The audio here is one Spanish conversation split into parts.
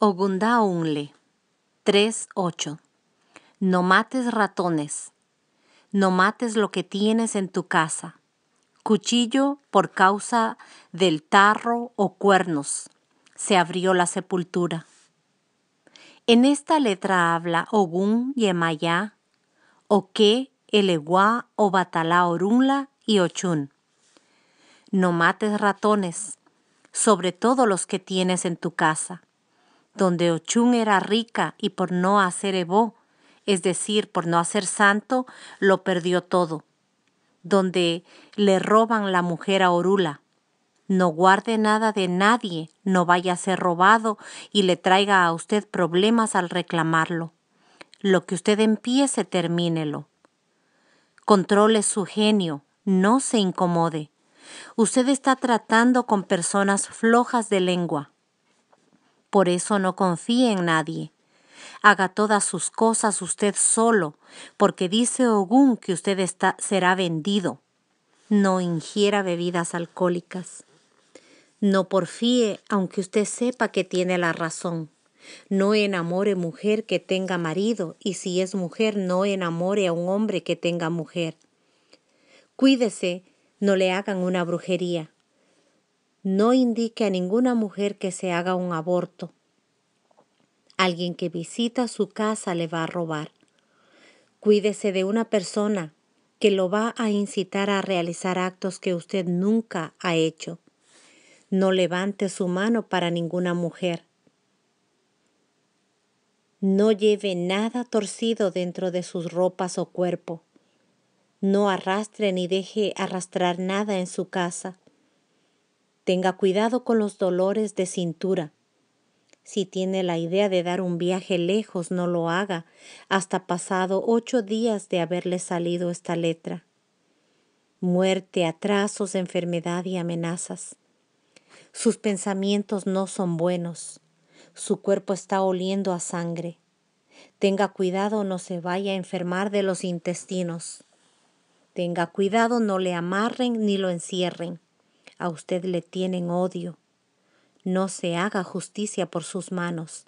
Ogunda Unle 3.8 No mates ratones, no mates lo que tienes en tu casa, cuchillo por causa del tarro o cuernos, se abrió la sepultura. En esta letra habla Ogun, Yemayá, Oke, Eleguá, Obatalá, Orunla y Ochun. No mates ratones, sobre todo los que tienes en tu casa donde Ochun era rica y por no hacer Evo, es decir, por no hacer santo, lo perdió todo, donde le roban la mujer a Orula. No guarde nada de nadie, no vaya a ser robado y le traiga a usted problemas al reclamarlo. Lo que usted empiece, termínelo. Controle su genio, no se incomode. Usted está tratando con personas flojas de lengua. Por eso no confíe en nadie. Haga todas sus cosas usted solo, porque dice Ogún que usted será vendido. No ingiera bebidas alcohólicas. No porfíe aunque usted sepa que tiene la razón. No enamore mujer que tenga marido, y si es mujer, no enamore a un hombre que tenga mujer. Cuídese, no le hagan una brujería no indique a ninguna mujer que se haga un aborto. Alguien que visita su casa le va a robar. Cuídese de una persona que lo va a incitar a realizar actos que usted nunca ha hecho. No levante su mano para ninguna mujer. No lleve nada torcido dentro de sus ropas o cuerpo. No arrastre ni deje arrastrar nada en su casa. Tenga cuidado con los dolores de cintura. Si tiene la idea de dar un viaje lejos, no lo haga hasta pasado ocho días de haberle salido esta letra. Muerte, atrasos, enfermedad y amenazas. Sus pensamientos no son buenos. Su cuerpo está oliendo a sangre. Tenga cuidado no se vaya a enfermar de los intestinos. Tenga cuidado no le amarren ni lo encierren a usted le tienen odio. No se haga justicia por sus manos.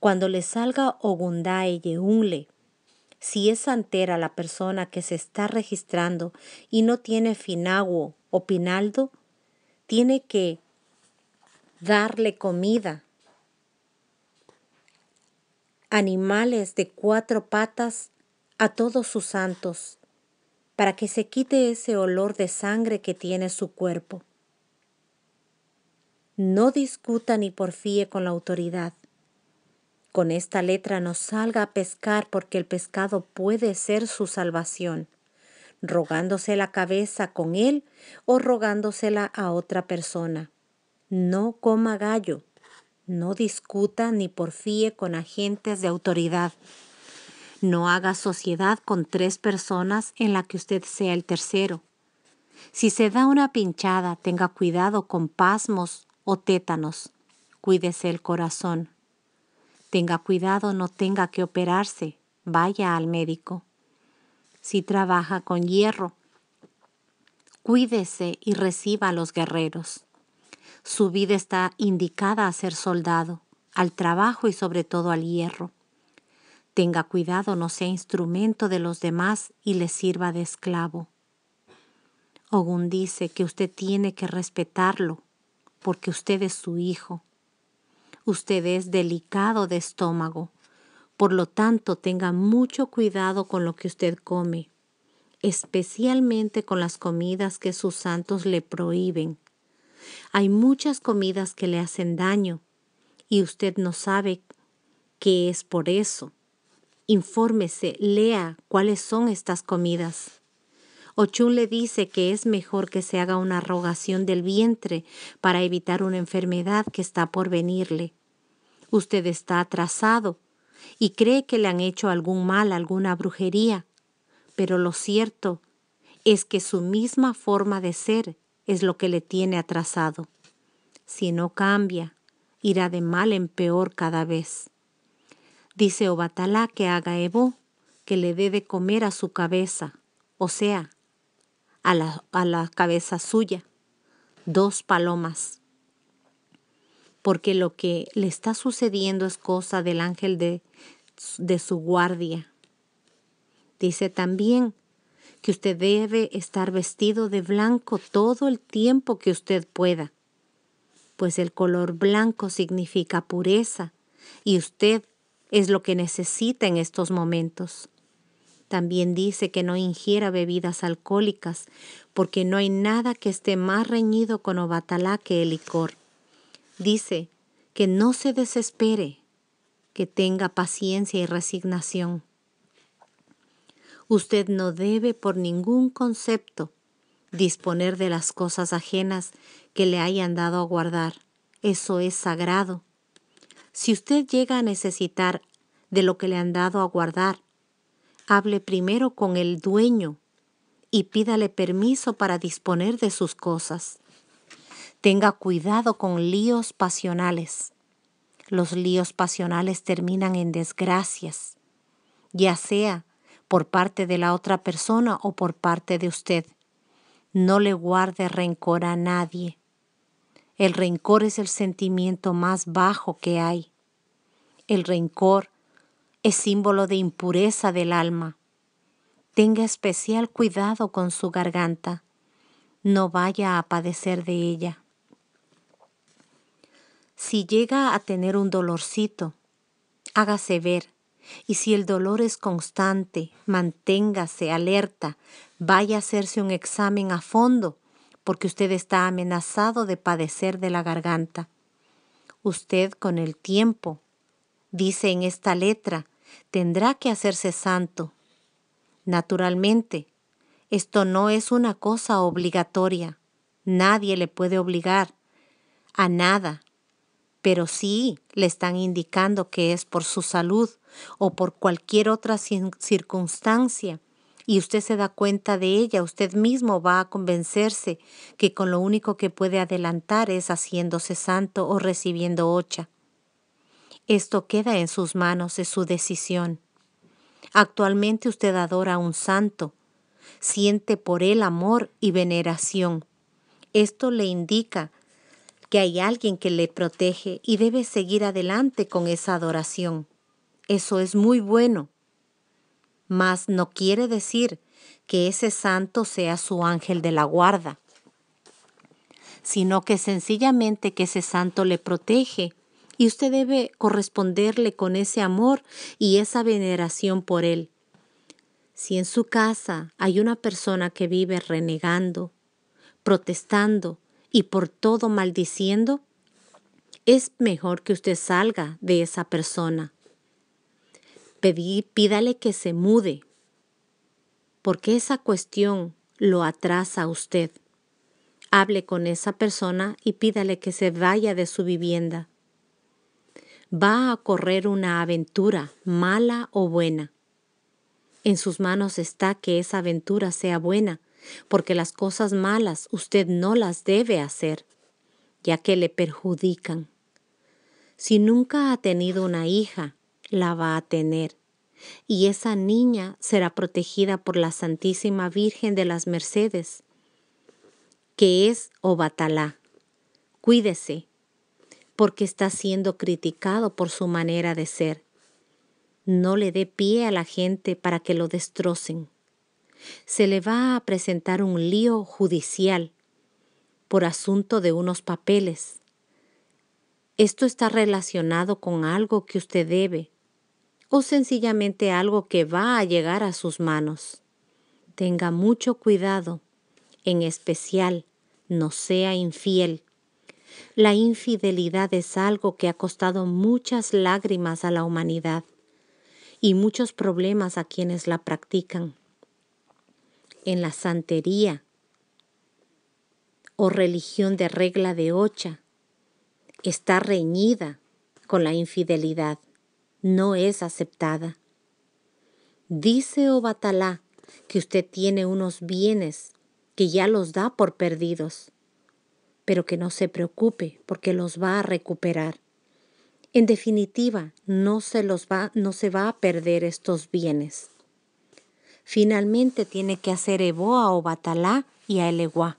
Cuando le salga y Yeunle, si es antera la persona que se está registrando y no tiene finaguo o pinaldo, tiene que darle comida. Animales de cuatro patas a todos sus santos para que se quite ese olor de sangre que tiene su cuerpo. No discuta ni porfíe con la autoridad. Con esta letra no salga a pescar porque el pescado puede ser su salvación, rogándose la cabeza con él o rogándosela a otra persona. No coma gallo, no discuta ni porfíe con agentes de autoridad. No haga sociedad con tres personas en la que usted sea el tercero. Si se da una pinchada, tenga cuidado con pasmos o tétanos. Cuídese el corazón. Tenga cuidado, no tenga que operarse. Vaya al médico. Si trabaja con hierro, cuídese y reciba a los guerreros. Su vida está indicada a ser soldado, al trabajo y sobre todo al hierro tenga cuidado no sea instrumento de los demás y le sirva de esclavo. Ogún dice que usted tiene que respetarlo porque usted es su hijo. Usted es delicado de estómago, por lo tanto tenga mucho cuidado con lo que usted come, especialmente con las comidas que sus santos le prohíben. Hay muchas comidas que le hacen daño y usted no sabe qué es por eso infórmese, lea cuáles son estas comidas. Ochun le dice que es mejor que se haga una rogación del vientre para evitar una enfermedad que está por venirle. Usted está atrasado y cree que le han hecho algún mal, alguna brujería, pero lo cierto es que su misma forma de ser es lo que le tiene atrasado. Si no cambia, irá de mal en peor cada vez. Dice Obatalá que haga Evo, que le debe comer a su cabeza, o sea, a la, cabeza suya, dos palomas. Porque lo que le está sucediendo es cosa del ángel de, de su guardia. Dice también que usted debe estar vestido de blanco todo el tiempo que usted pueda, pues el color blanco significa pureza y usted es lo que necesita en estos momentos. También dice que no ingiera bebidas alcohólicas, porque no hay nada que esté más reñido con Obatalá que el licor. Dice que no se desespere, que tenga paciencia y resignación. Usted no debe por ningún concepto disponer de las cosas ajenas que le hayan dado a guardar. Eso es sagrado. Si usted llega a necesitar de lo que le han dado a guardar, hable primero con el dueño y pídale permiso para disponer de sus cosas. Tenga cuidado con líos pasionales. Los líos pasionales terminan en desgracias, ya sea por parte de la otra persona o por parte de usted. No le guarde rencor a nadie. El rencor es el sentimiento más bajo que hay. El rencor es símbolo de impureza del alma. Tenga especial cuidado con su garganta. No vaya a padecer de ella. Si llega a tener un dolorcito, hágase ver. Y si el dolor es constante, manténgase alerta, vaya a hacerse un examen a fondo porque usted está amenazado de padecer de la garganta. Usted con el tiempo, dice en esta letra, tendrá que hacerse santo. Naturalmente, esto no es una cosa obligatoria. Nadie le puede obligar a nada, pero sí le están indicando que es por su salud o por cualquier otra circunstancia y usted se da cuenta de ella, usted mismo va a convencerse que con lo único que puede adelantar es haciéndose santo o recibiendo ocha. Esto queda en sus manos, es su decisión. Actualmente usted adora a un santo, siente por él amor y veneración. Esto le indica que hay alguien que le protege y debe seguir adelante con esa adoración. Eso es muy bueno mas no quiere decir que ese santo sea su ángel de la guarda, sino que sencillamente que ese santo le protege y usted debe corresponderle con ese amor y esa veneración por él. Si en su casa hay una persona que vive renegando, protestando y por todo maldiciendo, es mejor que usted salga de esa persona pídale que se mude, porque esa cuestión lo atrasa a usted. Hable con esa persona y pídale que se vaya de su vivienda. Va a correr una aventura, mala o buena. En sus manos está que esa aventura sea buena, porque las cosas malas usted no las debe hacer, ya que le perjudican. Si nunca ha tenido una hija, la va a tener. Y esa niña será protegida por la Santísima Virgen de las Mercedes, que es Obatalá. Cuídese, porque está siendo criticado por su manera de ser. No le dé pie a la gente para que lo destrocen. Se le va a presentar un lío judicial por asunto de unos papeles. Esto está relacionado con algo que usted debe o sencillamente algo que va a llegar a sus manos. Tenga mucho cuidado, en especial, no sea infiel. La infidelidad es algo que ha costado muchas lágrimas a la humanidad y muchos problemas a quienes la practican. En la santería o religión de regla de ocha está reñida con la infidelidad no es aceptada. Dice Obatalá oh, que usted tiene unos bienes que ya los da por perdidos, pero que no se preocupe porque los va a recuperar. En definitiva, no se los va no se va a perder estos bienes. Finalmente tiene que hacer Evo a Obatalá y a Eleguá.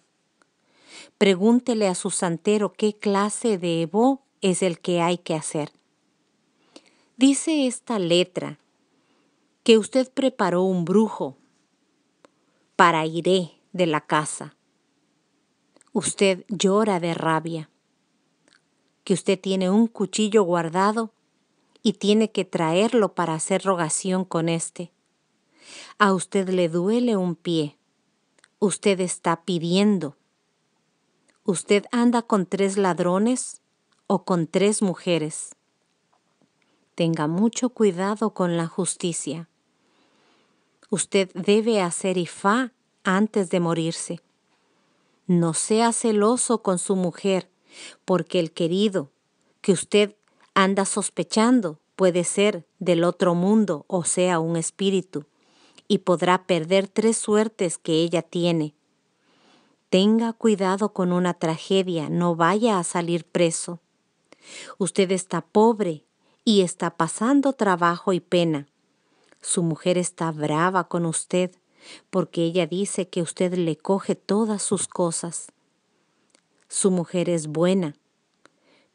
Pregúntele a su santero qué clase de Evo es el que hay que hacer. Dice esta letra que usted preparó un brujo para iré de la casa. Usted llora de rabia, que usted tiene un cuchillo guardado y tiene que traerlo para hacer rogación con éste. A usted le duele un pie. Usted está pidiendo. Usted anda con tres ladrones o con tres mujeres tenga mucho cuidado con la justicia. Usted debe hacer ifá antes de morirse. No sea celoso con su mujer, porque el querido que usted anda sospechando puede ser del otro mundo, o sea, un espíritu, y podrá perder tres suertes que ella tiene. Tenga cuidado con una tragedia, no vaya a salir preso. Usted está pobre y está pasando trabajo y pena. Su mujer está brava con usted porque ella dice que usted le coge todas sus cosas. Su mujer es buena,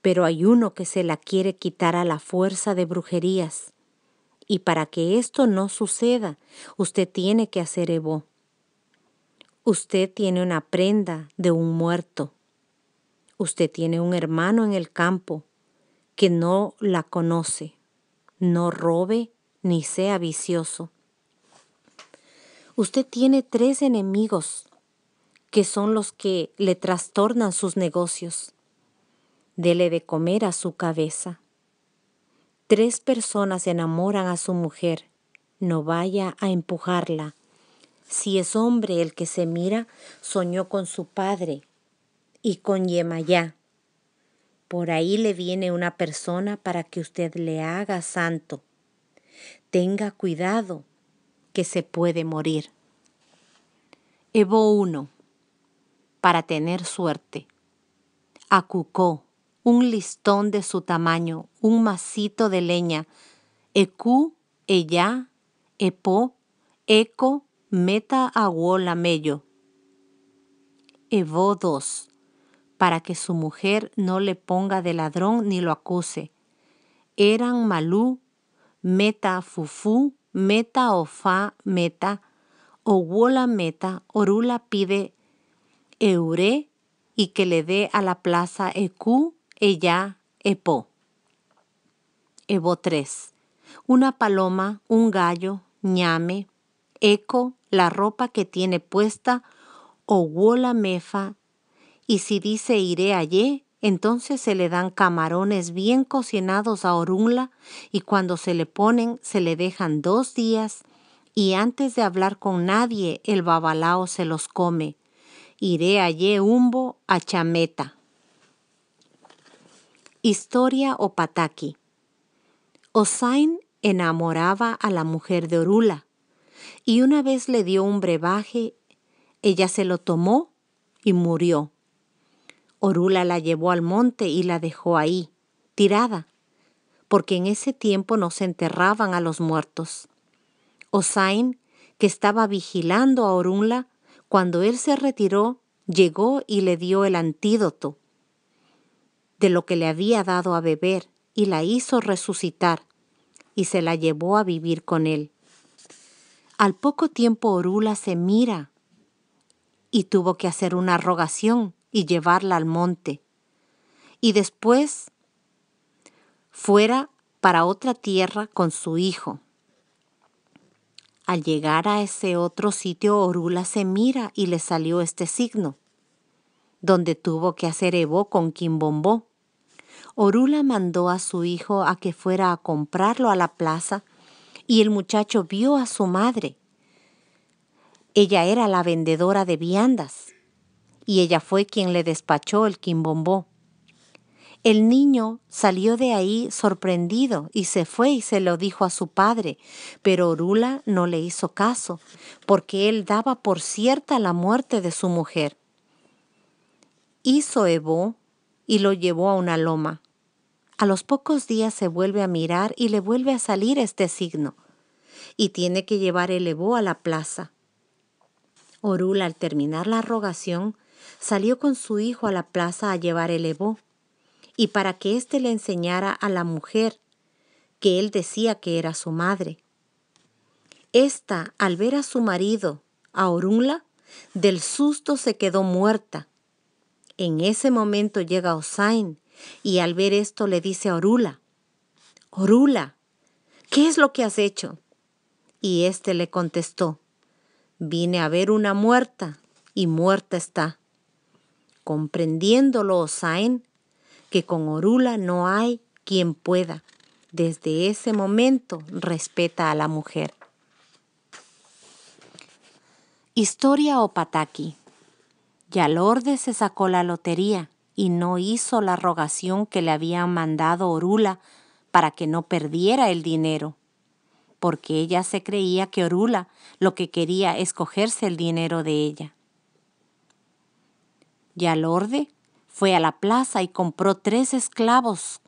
pero hay uno que se la quiere quitar a la fuerza de brujerías. Y para que esto no suceda, usted tiene que hacer Evo. Usted tiene una prenda de un muerto. Usted tiene un hermano en el campo que no la conoce, no robe ni sea vicioso. Usted tiene tres enemigos que son los que le trastornan sus negocios. Dele de comer a su cabeza. Tres personas enamoran a su mujer. No vaya a empujarla. Si es hombre el que se mira, soñó con su padre y con Yemayá. Por ahí le viene una persona para que usted le haga santo. Tenga cuidado, que se puede morir. Evo 1. Para tener suerte. Acuco, un listón de su tamaño, un masito de leña. Ecu, ella, epo, eco, meta aguola mello. Evo 2 para que su mujer no le ponga de ladrón ni lo acuse. Eran Malú, Meta Fufu, Meta Ofa Meta, Owola Meta, Orula pide Eure y que le dé a la plaza Eku, Ella, Epo. Evo 3. Una paloma, un gallo, ñame, eco, la ropa que tiene puesta, wola Mefa, y si dice iré allí, entonces se le dan camarones bien cocinados a Orula y cuando se le ponen se le dejan dos días y antes de hablar con nadie el babalao se los come. Iré allí humbo a chameta. Historia o pataki. Osain enamoraba a la mujer de Orula y una vez le dio un brebaje, ella se lo tomó y murió. Orula la llevó al monte y la dejó ahí, tirada, porque en ese tiempo no se enterraban a los muertos. Osain, que estaba vigilando a Orula, cuando él se retiró, llegó y le dio el antídoto de lo que le había dado a beber y la hizo resucitar, y se la llevó a vivir con él. Al poco tiempo Orula se mira y tuvo que hacer una rogación y llevarla al monte, y después fuera para otra tierra con su hijo. Al llegar a ese otro sitio, Orula se mira y le salió este signo, donde tuvo que hacer Evo con Quimbombó. Orula mandó a su hijo a que fuera a comprarlo a la plaza y el muchacho vio a su madre. Ella era la vendedora de viandas y ella fue quien le despachó el quimbombó. El niño salió de ahí sorprendido y se fue y se lo dijo a su padre, pero Orula no le hizo caso, porque él daba por cierta la muerte de su mujer. Hizo Evo y lo llevó a una loma. A los pocos días se vuelve a mirar y le vuelve a salir este signo, y tiene que llevar el Evo a la plaza. Orula, al terminar la rogación, salió con su hijo a la plaza a llevar el Evo, y para que éste le enseñara a la mujer, que él decía que era su madre. Esta, al ver a su marido, a Orula, del susto se quedó muerta. En ese momento llega Osain y al ver esto le dice a Orula, Orula, ¿qué es lo que has hecho? Y éste le contestó, vine a ver una muerta y muerta está comprendiéndolo Osaen, que con Orula no hay quien pueda. Desde ese momento respeta a la mujer. Historia Opataki. Yalorde se sacó la lotería y no hizo la rogación que le había mandado Orula para que no perdiera el dinero, porque ella se creía que Orula lo que quería es cogerse el dinero de ella. Yalorde fue a la plaza y compró tres esclavos.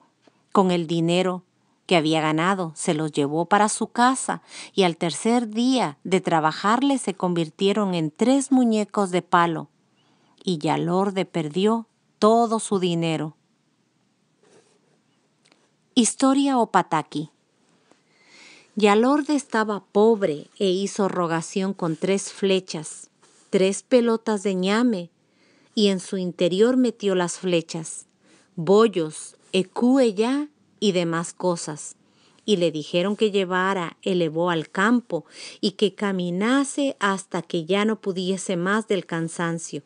Con el dinero que había ganado, se los llevó para su casa y al tercer día de trabajarle se convirtieron en tres muñecos de palo. Y Yalorde perdió todo su dinero. Historia Opataki. Yalorde estaba pobre e hizo rogación con tres flechas, tres pelotas de ñame y en su interior metió las flechas, bollos, ecuella y demás cosas. Y le dijeron que llevara elevó al campo y que caminase hasta que ya no pudiese más del cansancio.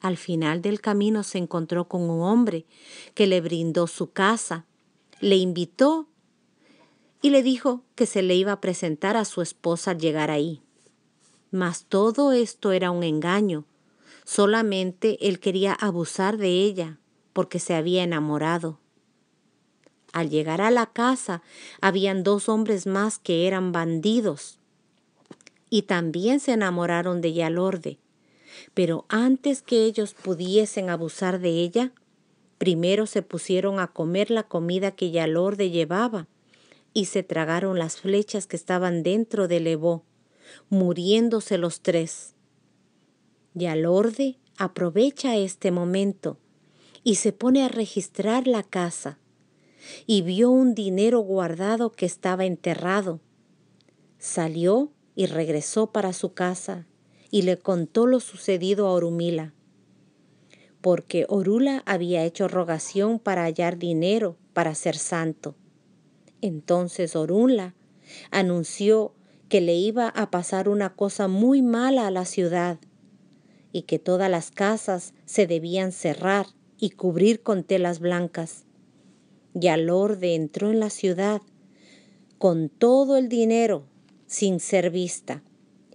Al final del camino se encontró con un hombre que le brindó su casa, le invitó y le dijo que se le iba a presentar a su esposa al llegar ahí. Mas todo esto era un engaño, Solamente él quería abusar de ella porque se había enamorado. Al llegar a la casa, habían dos hombres más que eran bandidos y también se enamoraron de Yalorde. Pero antes que ellos pudiesen abusar de ella, primero se pusieron a comer la comida que Yalorde llevaba y se tragaron las flechas que estaban dentro de Levó, muriéndose los tres. Y orden aprovecha este momento y se pone a registrar la casa y vio un dinero guardado que estaba enterrado. Salió y regresó para su casa y le contó lo sucedido a Orumila, porque Orula había hecho rogación para hallar dinero para ser santo. Entonces Orula anunció que le iba a pasar una cosa muy mala a la ciudad y que todas las casas se debían cerrar y cubrir con telas blancas. Y Alorde entró en la ciudad con todo el dinero, sin ser vista,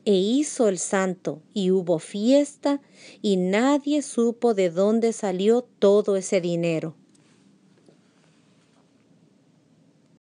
e hizo el santo, y hubo fiesta, y nadie supo de dónde salió todo ese dinero.